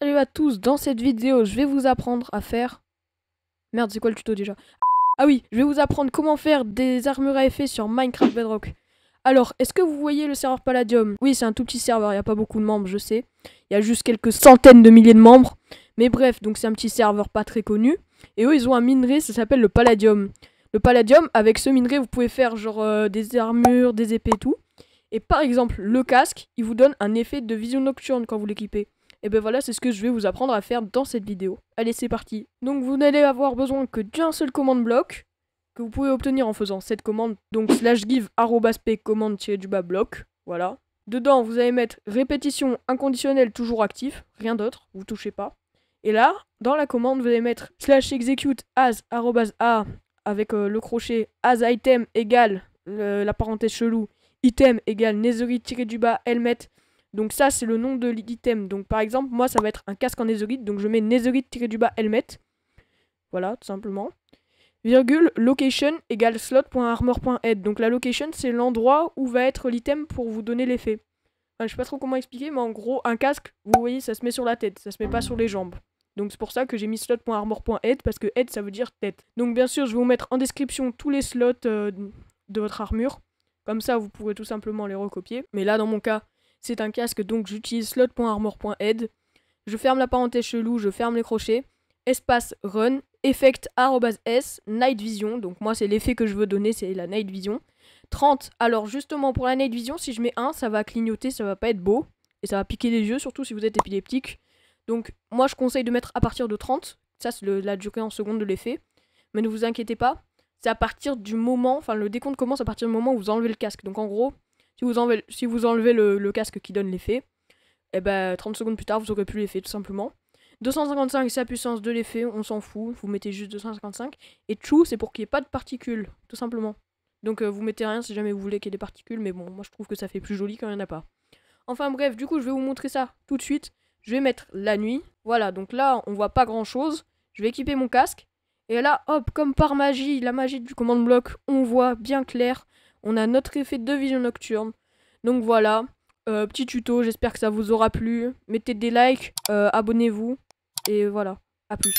Salut à tous, dans cette vidéo je vais vous apprendre à faire... Merde c'est quoi le tuto déjà Ah oui, je vais vous apprendre comment faire des armures à effet sur Minecraft Bedrock. Alors, est-ce que vous voyez le serveur Palladium Oui c'est un tout petit serveur, il n'y a pas beaucoup de membres je sais. Il y a juste quelques centaines de milliers de membres. Mais bref, donc c'est un petit serveur pas très connu. Et eux ils ont un minerai, ça s'appelle le Palladium. Le Palladium, avec ce minerai vous pouvez faire genre euh, des armures, des épées et tout. Et par exemple, le casque, il vous donne un effet de vision nocturne quand vous l'équipez. Et bien voilà, c'est ce que je vais vous apprendre à faire dans cette vidéo. Allez, c'est parti. Donc vous n'allez avoir besoin que d'un seul commande bloc que vous pouvez obtenir en faisant cette commande, donc slash give p commande du bas bloc, voilà. Dedans, vous allez mettre répétition inconditionnelle toujours actif, rien d'autre, vous touchez pas. Et là, dans la commande, vous allez mettre slash execute as a avec euh, le crochet as item égale la parenthèse chelou, item égale tirer du bas helmet donc ça, c'est le nom de l'item. Donc par exemple, moi, ça va être un casque en netherite. Donc je mets netherite tiré du bas helmet. Voilà, tout simplement. Virgule, location égale slot.armor.head. Donc la location, c'est l'endroit où va être l'item pour vous donner l'effet. Enfin, je sais pas trop comment expliquer, mais en gros, un casque, vous voyez, ça se met sur la tête, ça se met pas sur les jambes. Donc c'est pour ça que j'ai mis slot.armor.head, parce que head, ça veut dire tête. Donc bien sûr, je vais vous mettre en description tous les slots euh, de votre armure. Comme ça, vous pourrez tout simplement les recopier. Mais là, dans mon cas, c'est un casque, donc j'utilise slot.armor.head. Je ferme la parenthèse chelou, je ferme les crochets. Espace run, effect s, night vision. Donc moi, c'est l'effet que je veux donner, c'est la night vision. 30. Alors justement, pour la night vision, si je mets 1, ça va clignoter, ça va pas être beau. Et ça va piquer les yeux, surtout si vous êtes épileptique. Donc moi, je conseille de mettre à partir de 30. Ça, c'est la durée en seconde de l'effet. Mais ne vous inquiétez pas, c'est à partir du moment, enfin le décompte commence à partir du moment où vous enlevez le casque. Donc en gros, si vous enlevez, le, casque qui donne l'effet, et eh ben 30 secondes plus tard, vous aurez plus l'effet tout simplement. 255 c'est la puissance de l'effet, on s'en fout, vous mettez juste 255. Et true c'est pour qu'il n'y ait pas de particules, tout simplement. Donc euh, vous mettez rien si jamais vous voulez qu'il y ait des particules, mais bon, moi je trouve que ça fait plus joli quand il n'y en a pas. Enfin bref, du coup je vais vous montrer ça tout de suite. Je vais mettre la nuit. Voilà, donc là on voit pas grand chose. Je vais équiper mon casque. Et là, hop, comme par magie, la magie du command block, on voit bien clair on a notre effet de vision nocturne. Donc voilà, euh, petit tuto, j'espère que ça vous aura plu. Mettez des likes, euh, abonnez-vous, et voilà, à plus.